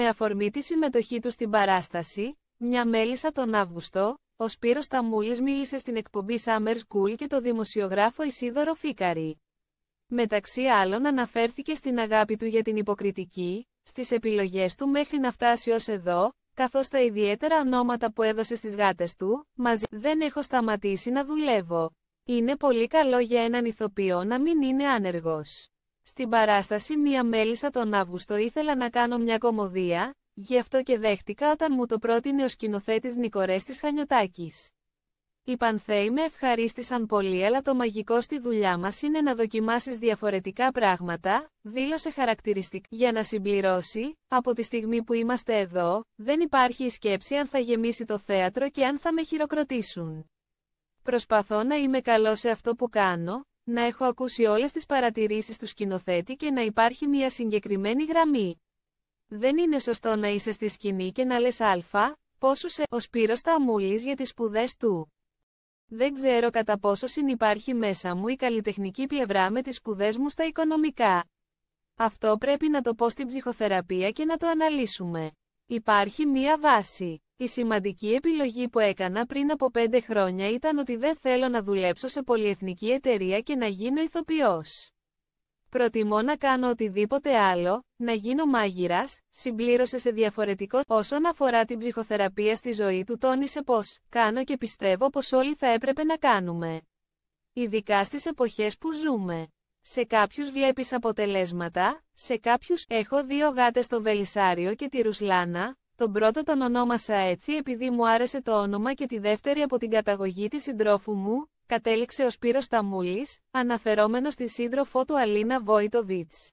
Με αφορμή τη συμμετοχή του στην παράσταση, μια μέλισσα τον Αύγουστο, ο Σπύρος Ταμούλης μίλησε στην εκπομπή Summer School και το δημοσιογράφο Ισίδωρο Φίκαρη. Μεταξύ άλλων αναφέρθηκε στην αγάπη του για την υποκριτική, στις επιλογές του μέχρι να φτάσει ως εδώ, καθώς τα ιδιαίτερα ονόματα που έδωσε στις γάτες του, μαζί «Δεν έχω σταματήσει να δουλεύω». Είναι πολύ καλό για έναν ηθοποιό να μην είναι άνεργος. Στην παράσταση μία μέλισσα τον Αύγουστο ήθελα να κάνω μια κομμωδία, γι' αυτό και δέχτηκα όταν μου το πρότεινε ο σκηνοθέτης Νικορέστης Χανιωτάκης. Οι Πανθέοι με ευχαρίστησαν πολύ αλλά το μαγικό στη δουλειά μας είναι να δοκιμάσεις διαφορετικά πράγματα, δήλωσε χαρακτηριστικά. Για να συμπληρώσει, από τη στιγμή που είμαστε εδώ, δεν υπάρχει η σκέψη αν θα γεμίσει το θέατρο και αν θα με χειροκροτήσουν. Προσπαθώ να είμαι καλό σε αυτό που κάνω, να έχω ακούσει όλες τις παρατηρήσεις του σκηνοθέτη και να υπάρχει μια συγκεκριμένη γραμμή. Δεν είναι σωστό να είσαι στη σκηνή και να λες α, πόσο σε ο Σπύρος Ταμούλης για τις σπουδές του. Δεν ξέρω κατά πόσο συνυπάρχει μέσα μου η καλλιτεχνική πλευρά με τις σπουδές μου στα οικονομικά. Αυτό πρέπει να το πω στην ψυχοθεραπεία και να το αναλύσουμε. Υπάρχει μία βάση. Η σημαντική επιλογή που έκανα πριν από πέντε χρόνια ήταν ότι δεν θέλω να δουλέψω σε πολυεθνική εταιρεία και να γίνω ηθοποιός. Προτιμώ να κάνω οτιδήποτε άλλο, να γίνω μάγειρας, συμπλήρωσε σε διαφορετικό. Όσον αφορά την ψυχοθεραπεία στη ζωή του, τόνισε πως, κάνω και πιστεύω πως όλοι θα έπρεπε να κάνουμε. Ειδικά στις εποχές που ζούμε. Σε κάποιους βλέπεις αποτελέσματα, σε κάποιους έχω δύο γάτες στο Βελισάριο και τη Ρουσλάνα, τον πρώτο τον ονόμασα έτσι επειδή μου άρεσε το όνομα και τη δεύτερη από την καταγωγή της συντρόφου μου, κατέληξε ο Σπύρος Ταμούλης, αναφερόμενος στη σύντροφό του Αλίνα Βόιτοβιτς.